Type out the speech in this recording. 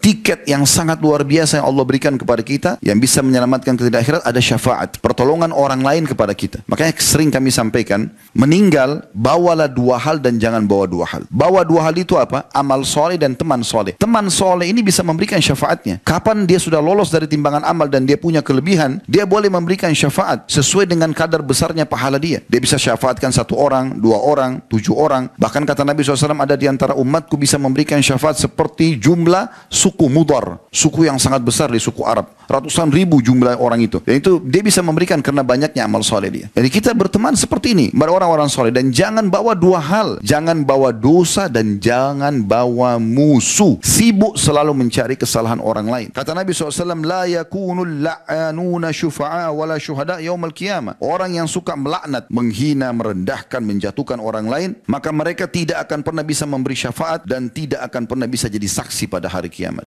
tiket yang sangat luar biasa yang Allah berikan kepada kita yang bisa menyelamatkan kita di akhirat ada syafaat pertolongan orang lain kepada kita makanya sering kami sampaikan meninggal bawalah dua hal dan jangan bawa dua hal bawa dua hal itu apa amal soleh dan teman soleh teman soleh ini bisa memberikan syafaatnya kapan dia sudah lolos dari timbangan amal dan dia punya kelebihan dia boleh memberikan syafaat sesuai dengan kadar besarnya pahala dia dia bisa syafaatkan satu orang dua orang tujuh orang bahkan kata Nabi SAW ada di antara umatku bisa memberikan syafaat seperti jumlah suku Mudar, suku yang sangat besar di suku Arab. Ratusan ribu jumlah orang itu. Dan itu dia bisa memberikan karena banyaknya amal soleh dia. Jadi kita berteman seperti ini, pada orang-orang soleh. Dan jangan bawa dua hal. Jangan bawa dosa dan jangan bawa musuh. Sibuk selalu mencari kesalahan orang lain. Kata Nabi SAW, La yakunul la'anuna syufa'a wala syuhada yaumal qiyamah. Orang yang suka melaknat, menghina, merendahkan, menjatuhkan orang lain, maka mereka tidak akan pernah bisa memberi syafaat dan tidak akan pernah bisa jadi saksi pada hari kiamat.